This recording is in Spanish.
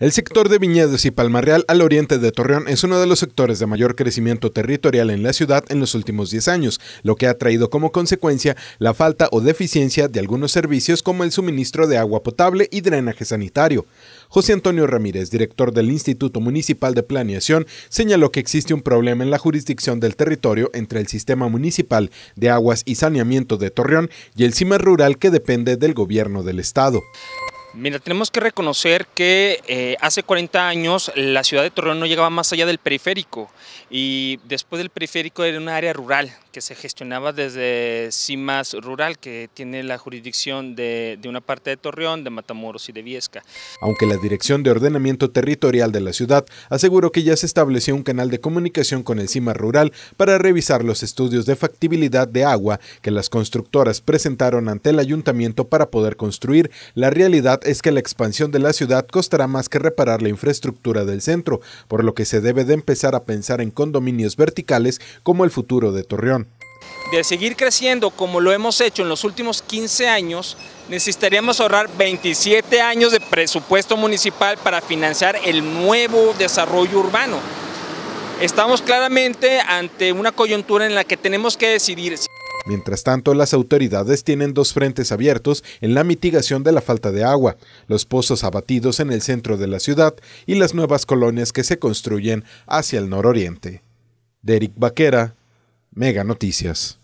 El sector de viñedos y palmarreal al oriente de Torreón es uno de los sectores de mayor crecimiento territorial en la ciudad en los últimos 10 años, lo que ha traído como consecuencia la falta o deficiencia de algunos servicios como el suministro de agua potable y drenaje sanitario. José Antonio Ramírez, director del Instituto Municipal de Planeación, señaló que existe un problema en la jurisdicción del territorio entre el Sistema Municipal de Aguas y Saneamiento de Torreón y el CIMA Rural que depende del gobierno del estado. Mira, tenemos que reconocer que eh, hace 40 años la ciudad de Torreón no llegaba más allá del periférico y después del periférico era un área rural que se gestionaba desde CIMAS Rural, que tiene la jurisdicción de, de una parte de Torreón, de Matamoros y de Viesca. Aunque la Dirección de Ordenamiento Territorial de la ciudad aseguró que ya se estableció un canal de comunicación con el CIMAS Rural para revisar los estudios de factibilidad de agua que las constructoras presentaron ante el ayuntamiento para poder construir la realidad es que la expansión de la ciudad costará más que reparar la infraestructura del centro, por lo que se debe de empezar a pensar en condominios verticales como el futuro de Torreón. De seguir creciendo como lo hemos hecho en los últimos 15 años, necesitaríamos ahorrar 27 años de presupuesto municipal para financiar el nuevo desarrollo urbano. Estamos claramente ante una coyuntura en la que tenemos que decidir. Mientras tanto, las autoridades tienen dos frentes abiertos en la mitigación de la falta de agua, los pozos abatidos en el centro de la ciudad y las nuevas colonias que se construyen hacia el nororiente. Derek Baquera, Mega Noticias.